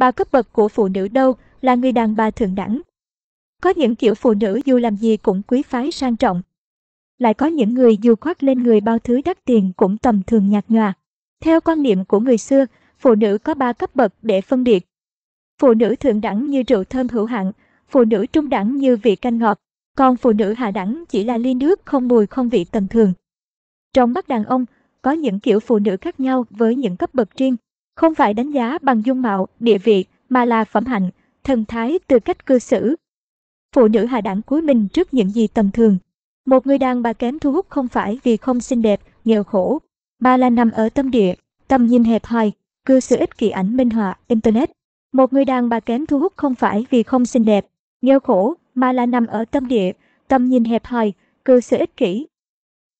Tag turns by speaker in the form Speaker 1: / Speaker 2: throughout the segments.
Speaker 1: Ba cấp bậc của phụ nữ đâu là người đàn bà thượng đẳng. Có những kiểu phụ nữ dù làm gì cũng quý phái sang trọng. Lại có những người dù khoác lên người bao thứ đắt tiền cũng tầm thường nhạt nhòa. Theo quan niệm của người xưa, phụ nữ có ba cấp bậc để phân biệt. Phụ nữ thượng đẳng như rượu thơm hữu hạn, phụ nữ trung đẳng như vị canh ngọt, còn phụ nữ hạ đẳng chỉ là ly nước không mùi không vị tầm thường. Trong mắt đàn ông, có những kiểu phụ nữ khác nhau với những cấp bậc riêng, không phải đánh giá bằng dung mạo, địa vị, mà là phẩm hạnh, thần thái từ cách cư xử. Phụ nữ hạ đẳng cúi mình trước những gì tầm thường. Một người đàn bà kém thu hút không phải vì không xinh đẹp, nghèo khổ, mà là nằm ở tâm địa, tầm nhìn hẹp hòi, cư xử ích kỷ ảnh minh họa, Internet. Một người đàn bà kém thu hút không phải vì không xinh đẹp, nghèo khổ, mà là nằm ở tâm địa, tầm nhìn hẹp hòi, cư xử ích kỷ.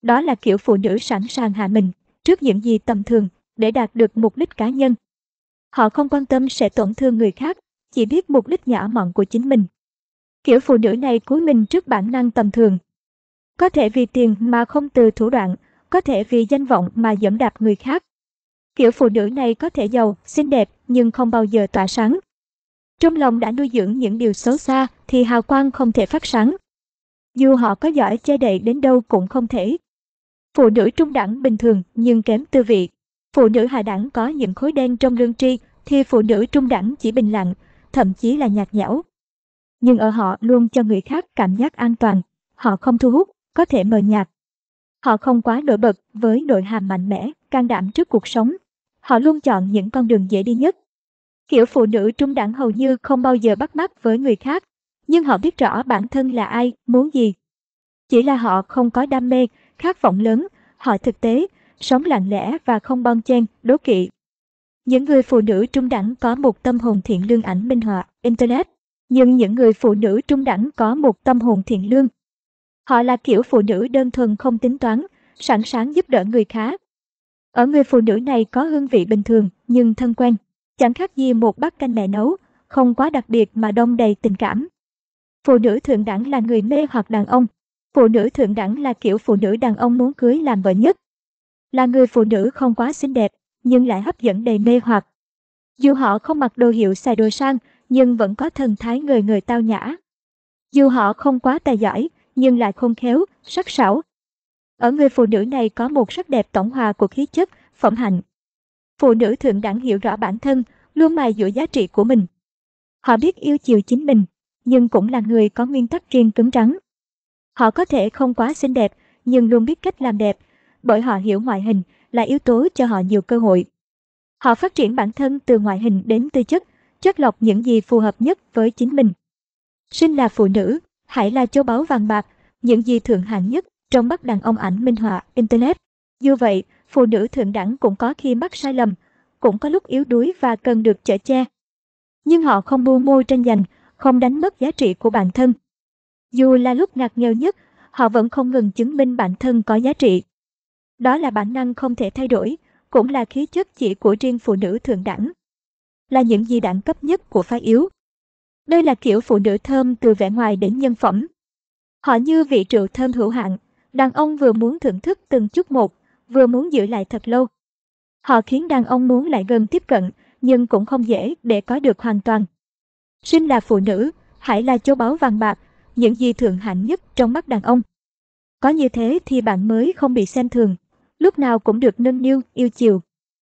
Speaker 1: Đó là kiểu phụ nữ sẵn sàng hạ mình trước những gì tầm thường để đạt được mục đích cá nhân. Họ không quan tâm sẽ tổn thương người khác, chỉ biết mục đích nhỏ mọn của chính mình. Kiểu phụ nữ này cúi mình trước bản năng tầm thường. Có thể vì tiền mà không từ thủ đoạn, có thể vì danh vọng mà dẫm đạp người khác. Kiểu phụ nữ này có thể giàu, xinh đẹp nhưng không bao giờ tỏa sáng. Trong lòng đã nuôi dưỡng những điều xấu xa thì hào quang không thể phát sáng. Dù họ có giỏi che đậy đến đâu cũng không thể. Phụ nữ trung đẳng bình thường nhưng kém tư vị, Phụ nữ hạ đẳng có những khối đen trong lương tri, thì phụ nữ trung đẳng chỉ bình lặng, thậm chí là nhạt nhẽo. Nhưng ở họ luôn cho người khác cảm giác an toàn, họ không thu hút, có thể mờ nhạt. Họ không quá nổi bật với nội hàm mạnh mẽ, can đảm trước cuộc sống. Họ luôn chọn những con đường dễ đi nhất. Kiểu phụ nữ trung đẳng hầu như không bao giờ bắt mắt với người khác, nhưng họ biết rõ bản thân là ai, muốn gì. Chỉ là họ không có đam mê, khát vọng lớn, họ thực tế, sống lặng lẽ và không bon chen, đố kỵ. Những người phụ nữ trung đẳng có một tâm hồn thiện lương ảnh minh họa, Internet. Nhưng những người phụ nữ trung đẳng có một tâm hồn thiện lương. Họ là kiểu phụ nữ đơn thuần không tính toán, sẵn sàng giúp đỡ người khác. Ở người phụ nữ này có hương vị bình thường, nhưng thân quen. Chẳng khác gì một bát canh mẹ nấu, không quá đặc biệt mà đông đầy tình cảm. Phụ nữ thượng đẳng là người mê hoặc đàn ông. Phụ nữ thượng đẳng là kiểu phụ nữ đàn ông muốn cưới làm vợ nhất, là người phụ nữ không quá xinh đẹp, nhưng lại hấp dẫn đầy mê hoặc. Dù họ không mặc đồ hiệu xài đồ sang, nhưng vẫn có thần thái người người tao nhã. Dù họ không quá tài giỏi, nhưng lại không khéo, sắc sảo. Ở người phụ nữ này có một sắc đẹp tổng hòa của khí chất, phẩm hạnh. Phụ nữ thượng đẳng hiểu rõ bản thân, luôn mài dũa giá trị của mình. Họ biết yêu chiều chính mình, nhưng cũng là người có nguyên tắc riêng cứng rắn. Họ có thể không quá xinh đẹp, nhưng luôn biết cách làm đẹp, bởi họ hiểu ngoại hình là yếu tố cho họ nhiều cơ hội. Họ phát triển bản thân từ ngoại hình đến tư chất, chất lọc những gì phù hợp nhất với chính mình. Sinh là phụ nữ, hãy là châu báu vàng bạc, những gì thượng hạng nhất trong mắt đàn ông ảnh minh họa, Internet. Dù vậy, phụ nữ thượng đẳng cũng có khi mắc sai lầm, cũng có lúc yếu đuối và cần được chở che. Nhưng họ không buông môi tranh giành, không đánh mất giá trị của bản thân. Dù là lúc ngặt nghèo nhất, họ vẫn không ngừng chứng minh bản thân có giá trị. Đó là bản năng không thể thay đổi, cũng là khí chất chỉ của riêng phụ nữ thượng đẳng. Là những gì đẳng cấp nhất của phái yếu. Đây là kiểu phụ nữ thơm từ vẻ ngoài đến nhân phẩm. Họ như vị rượu thơm hữu hạn, đàn ông vừa muốn thưởng thức từng chút một, vừa muốn giữ lại thật lâu. Họ khiến đàn ông muốn lại gần tiếp cận, nhưng cũng không dễ để có được hoàn toàn. Sinh là phụ nữ, hãy là châu báu vàng bạc, những gì thượng hạng nhất trong mắt đàn ông. Có như thế thì bạn mới không bị xem thường lúc nào cũng được nâng niu, yêu chiều,